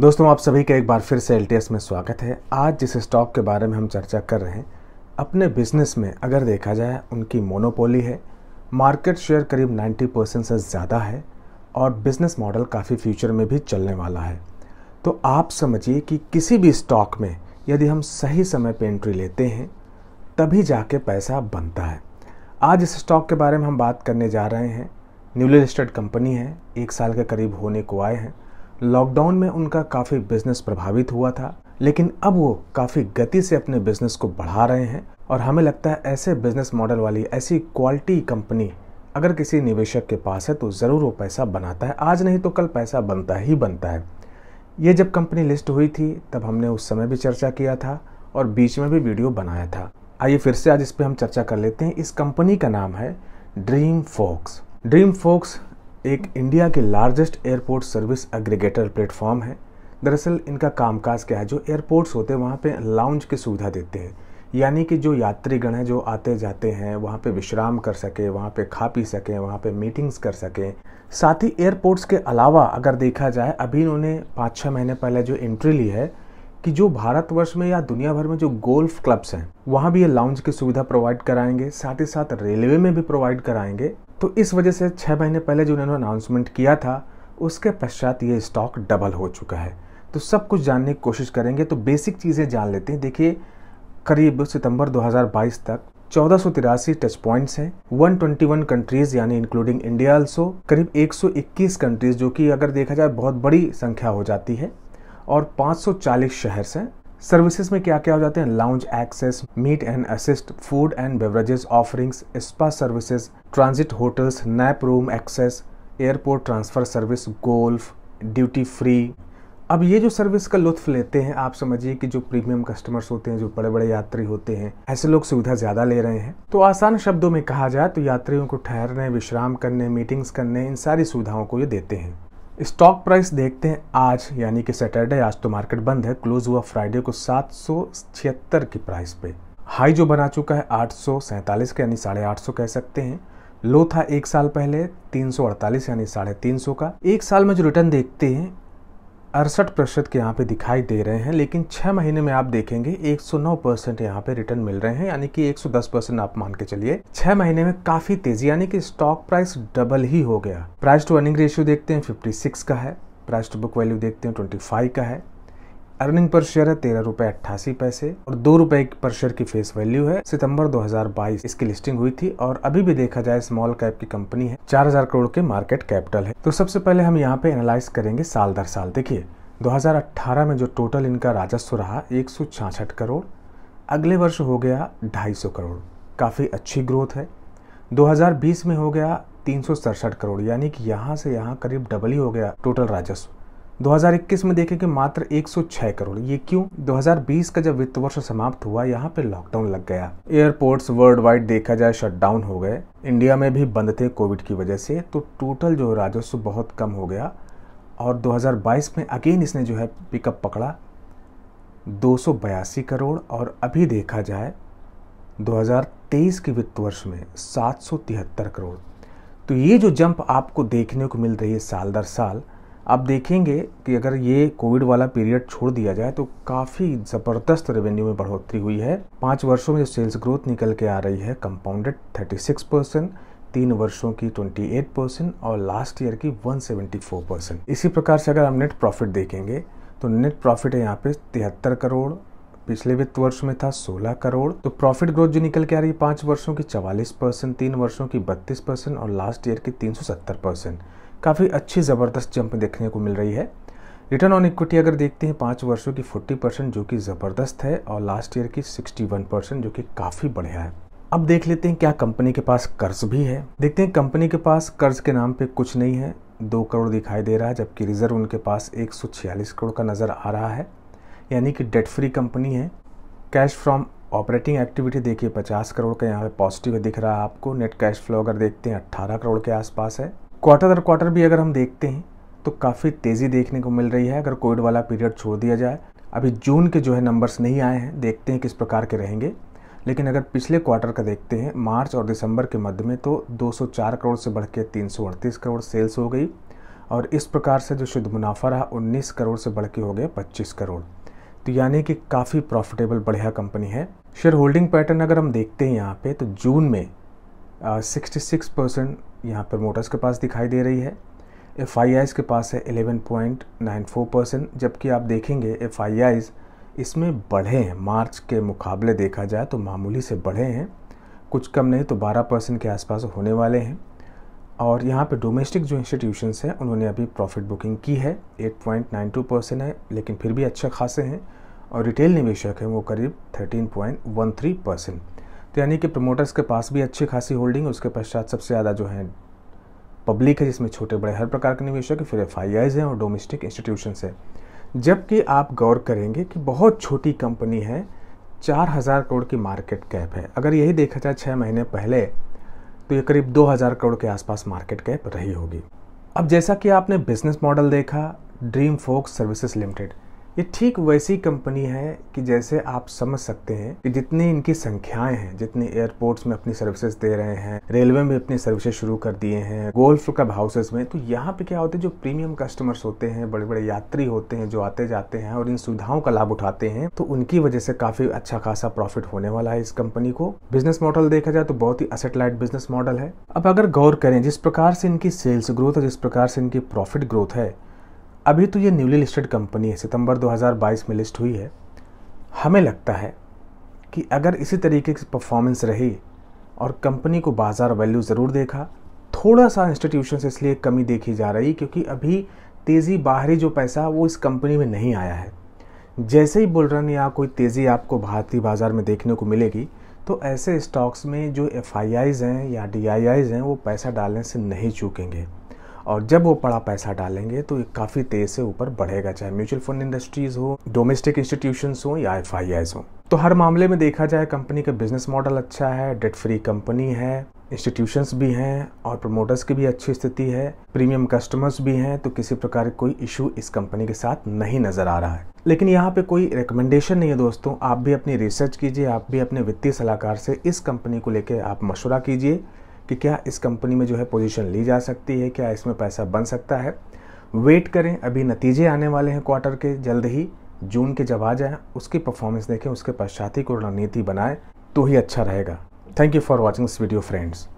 दोस्तों आप सभी का एक बार फिर से एल में स्वागत है आज जिस स्टॉक के बारे में हम चर्चा कर रहे हैं अपने बिजनेस में अगर देखा जाए उनकी मोनोपोली है मार्केट शेयर करीब 90 परसेंट से ज़्यादा है और बिजनेस मॉडल काफ़ी फ्यूचर में भी चलने वाला है तो आप समझिए कि किसी भी स्टॉक में यदि हम सही समय पर एंट्री लेते हैं तभी जाके पैसा बनता है आज इस स्टॉक के बारे में हम बात करने जा रहे हैं न्यूली लिस्टेड कंपनी है एक साल के करीब होने को आए हैं लॉकडाउन में उनका काफ़ी बिजनेस प्रभावित हुआ था लेकिन अब वो काफ़ी गति से अपने बिजनेस को बढ़ा रहे हैं और हमें लगता है ऐसे बिजनेस मॉडल वाली ऐसी क्वालिटी कंपनी अगर किसी निवेशक के पास है तो ज़रूर वो पैसा बनाता है आज नहीं तो कल पैसा बनता ही बनता है ये जब कंपनी लिस्ट हुई थी तब हमने उस समय भी चर्चा किया था और बीच में भी वीडियो बनाया था आइए फिर से आज इस पर हम चर्चा कर लेते हैं इस कंपनी का नाम है ड्रीम फोक्स ड्रीम फोक्स एक इंडिया के largest airport service aggregator platform है दरअसल इनका कामकाज क्या है जो एयरपोर्ट्स होते हैं वहाँ पे लाउंज की सुविधा देते हैं यानी कि जो यात्रीगण हैं जो आते जाते हैं वहाँ पे विश्राम कर सकें वहाँ पे खा पी सकें वहाँ पे मीटिंग्स कर सकें साथ ही एयरपोर्ट्स के अलावा अगर देखा जाए अभी इन्होंने पाँच छः महीने पहले जो एंट्री ली है कि जो भारतवर्ष में या दुनिया भर में जो गोल्फ क्लब्स हैं वहाँ भी ये लाउंज की सुविधा प्रोवाइड कराएंगे साथ ही साथ रेलवे में भी प्रोवाइड कराएंगे तो इस वजह से छः महीने पहले जो उन्होंने अनाउंसमेंट किया था उसके पश्चात ये स्टॉक डबल हो चुका है तो सब कुछ जानने की कोशिश करेंगे तो बेसिक चीज़ें जान लेते हैं देखिए करीब सितंबर 2022 तक चौदह टच पॉइंट्स हैं 121 कंट्रीज यानी इंक्लूडिंग इंडिया आल्सो करीब 121 कंट्रीज जो कि अगर देखा जाए बहुत बड़ी संख्या हो जाती है और 540 शहर हैं सर्विसेज में क्या क्या हो जाते हैं lounge access meet and assist food and beverages offerings spa services transit hotels nap room access airport transfer service golf duty free अब ये जो सर्विस का लुत्फ लेते हैं आप समझिए कि जो प्रीमियम कस्टमर्स होते हैं जो बड़े बड़े यात्री होते हैं ऐसे लोग सुविधा ज़्यादा ले रहे हैं तो आसान शब्दों में कहा जाए तो यात्रियों को ठहरने विश्राम करने मीटिंग्स करने इन सारी सुविधाओं को ये देते हैं स्टॉक प्राइस देखते हैं आज यानी कि सैटरडे आज तो मार्केट बंद है क्लोज हुआ फ्राइडे को सात की प्राइस पे हाई जो बना चुका है आठ के यानी साढ़े आठ कह सकते हैं लो था एक साल पहले 348 यानी साढ़े तीन का एक साल में जो रिटर्न देखते हैं अड़सठ प्रतिशत के यहाँ पे दिखाई दे रहे हैं लेकिन छः महीने में आप देखेंगे 109 परसेंट यहाँ पे रिटर्न मिल रहे हैं यानी कि 110 परसेंट आप मान के चलिए छः महीने में काफी तेजी यानी कि स्टॉक प्राइस डबल ही हो गया प्राइस टू अर्निंग रेशियो देखते हैं 56 का है प्राइस टू बुक वैल्यू देखते हैं 25 का है अर्निंग पर शेयर है तेरह रुपए अट्ठासी पैसे और दो रूपए पर शेयर की फेस वैल्यू है सितंबर 2022 इसकी लिस्टिंग हुई थी और अभी भी देखा जाए स्मॉल कैप की कंपनी है हजार करोड़ के मार्केट कैपिटल है तो सबसे पहले हम यहाँ पे एनालाइज करेंगे साल दर साल देखिए 2018 में जो टोटल इनका राजस्व रहा एक करोड़ अगले वर्ष हो गया ढाई करोड़ काफ़ी अच्छी ग्रोथ है 2020 में हो गया तीन करोड़ यानी कि यहाँ से यहाँ करीब डबल ही हो गया टोटल राजस्व 2021 में देखें कि मात्र 106 करोड़ ये क्यों 2020 का जब वित्त वर्ष समाप्त हुआ यहाँ पे लॉकडाउन लग गया एयरपोर्ट्स वर्ल्ड वाइड देखा जाए शटडाउन हो गए इंडिया में भी बंद थे कोविड की वजह से तो टोटल जो राजस्व बहुत कम हो गया और 2022 में अगेन इसने जो है पिकअप पकड़ा दो करोड़ और अभी देखा जाए 2023 के वित्त वर्ष में सात करोड़ तो ये जो जंप आपको देखने को मिल रही है साल दर साल आप देखेंगे कि अगर ये कोविड वाला पीरियड छोड़ दिया जाए तो काफ़ी ज़बरदस्त रेवेन्यू में बढ़ोतरी हुई है पाँच वर्षों में जो सेल्स ग्रोथ निकल के आ रही है कंपाउंडेड 36 परसेंट तीन वर्षों की 28 परसेंट और लास्ट ईयर की 174 परसेंट इसी प्रकार से अगर हम नेट प्रॉफिट देखेंगे तो नेट प्रॉफिट है यहाँ पे तिहत्तर करोड़ पिछले वित्त वर्ष में था 16 करोड़ तो प्रॉफिट ग्रोथ जो निकल के आ रही है पाँच वर्षों की 44 परसेंट तीन वर्षों की 32 परसेंट और लास्ट ईयर की 370 परसेंट काफ़ी अच्छी ज़बरदस्त जंप देखने को मिल रही है रिटर्न ऑन इक्विटी अगर देखते हैं पाँच वर्षों की 40 परसेंट जो कि ज़बरदस्त है और लास्ट ईयर की 61 परसेंट जो कि काफ़ी बढ़िया है अब देख लेते हैं क्या कंपनी के पास कर्ज भी है देखते हैं कंपनी के पास कर्ज के नाम पे कुछ नहीं है दो करोड़ दिखाई दे रहा है जबकि रिजर्व उनके पास एक करोड़ का नज़र आ रहा है यानी कि डेट फ्री कंपनी है कैश फ्रॉम ऑपरेटिंग एक्टिविटी देखिए 50 करोड़ का यहाँ पे पॉजिटिव दिख रहा है आपको नेट कैश फ्लो अगर देखते हैं 18 करोड़ के आसपास है क्वार्टर दर क्वार्टर भी अगर हम देखते हैं तो काफ़ी तेज़ी देखने को मिल रही है अगर कोविड वाला पीरियड छोड़ दिया जाए अभी जून के जो है नंबर्स नहीं आए हैं देखते हैं किस प्रकार के रहेंगे लेकिन अगर पिछले क्वार्टर का देखते हैं मार्च और दिसंबर के मध्य में तो 204 करोड़ से बढ़ के तीन करोड़ सेल्स हो गई और इस प्रकार से जो शुद्ध मुनाफा रहा 19 करोड़ से बढ़ के हो गया 25 करोड़ तो यानी कि काफ़ी प्रॉफिटेबल बढ़िया कंपनी है शेयर होल्डिंग पैटर्न अगर हम देखते हैं यहाँ पे तो जून में सिक्सटी सिक्स परसेंट यहाँ पर मोटर्स के पास दिखाई दे रही है एफ आई आईज के पास है eleven point nine four percent जबकि आप देखेंगे एफ आई आईज इसमें बढ़े हैं मार्च के मुकाबले देखा जाए तो मामूली से बढ़े हैं कुछ कम नहीं तो बारह परसेंट के आसपास होने वाले हैं और यहाँ पे डोमेस्टिक जो इंस्टीट्यूशंस हैं उन्होंने अभी प्रॉफिट बुकिंग की है 8.92 परसेंट है लेकिन फिर भी अच्छे खासे हैं और रिटेल निवेशक हैं वो करीब 13.13 परसेंट तो यानी कि प्रमोटर्स के पास भी अच्छी खासी होल्डिंग उसके पश्चात सबसे ज़्यादा जो है पब्लिक है जिसमें छोटे बड़े हर प्रकार के निवेशक फिर एफ हैं और डोमेस्टिक इंस्टीट्यूशन है जबकि आप गौर करेंगे कि बहुत छोटी कंपनी है चार हज़ार करोड़ की मार्केट कैप है अगर यही देखा जाए छः महीने पहले तो ये करीब दो हज़ार करोड़ के आसपास मार्केट कैप रही होगी अब जैसा कि आपने बिजनेस मॉडल देखा ड्रीम फोक्स सर्विसेज लिमिटेड ये ठीक वैसी कंपनी है कि जैसे आप समझ सकते हैं कि जितनी इनकी संख्याएं हैं जितने एयरपोर्ट्स में अपनी सर्विसेज दे रहे हैं रेलवे में अपनी सर्विसेज शुरू कर दिए हैं गोल्फ क्लब हाउसेज में तो यहाँ पे क्या होते हैं जो प्रीमियम कस्टमर्स होते हैं बड़े बड़े यात्री होते हैं जो आते जाते हैं और इन सुविधाओं का लाभ उठाते हैं तो उनकी वजह से काफी अच्छा खासा प्रॉफिट होने वाला है इस कंपनी को बिजनेस मॉडल देखा जाए तो बहुत ही असेटेलाइट बिजनेस मॉडल है अब अगर गौर करें जिस प्रकार से इनकी सेल्स ग्रोथ और जिस प्रकार से इनकी प्रॉफिट ग्रोथ है अभी तो ये न्यूली लिस्टेड कंपनी है सितंबर 2022 में लिस्ट हुई है हमें लगता है कि अगर इसी तरीके की परफॉर्मेंस रही और कंपनी को बाज़ार वैल्यू ज़रूर देखा थोड़ा सा इंस्टीट्यूशन से इसलिए कमी देखी जा रही क्योंकि अभी तेज़ी बाहरी जो पैसा वो इस कंपनी में नहीं आया है जैसे ही बुल रन या कोई तेज़ी आपको भारतीय बाज़ार में देखने को मिलेगी तो ऐसे स्टॉक्स में जो एफ हैं या डी हैं वो पैसा डालने से नहीं चूकेंगे और जब वो बड़ा पैसा डालेंगे तो ये काफ़ी तेज़ से ऊपर बढ़ेगा चाहे म्यूचुअल फंड इंडस्ट्रीज़ हो डोमेस्टिक इंस्टीट्यूशंस हो या एफ हो तो हर मामले में देखा जाए कंपनी का बिजनेस मॉडल अच्छा है डेट फ्री कंपनी है इंस्टीट्यूशंस भी हैं और प्रमोटर्स की भी अच्छी स्थिति है प्रीमियम कस्टमर्स भी हैं तो किसी प्रकार कोई इशू इस कंपनी के साथ नहीं नज़र आ रहा है लेकिन यहाँ पे कोई रिकमेंडेशन नहीं है दोस्तों आप भी अपनी रिसर्च कीजिए आप भी अपने वित्तीय सलाहकार से इस कंपनी को लेकर आप मशवरा कीजिए कि क्या इस कंपनी में जो है पोजीशन ली जा सकती है क्या इसमें पैसा बन सकता है वेट करें अभी नतीजे आने वाले हैं क्वार्टर के जल्द ही जून के जब आ जाए उसकी परफॉर्मेंस देखें उसके पश्चात ही को रणनीति बनाएं तो ही अच्छा रहेगा thank you for watching this video friends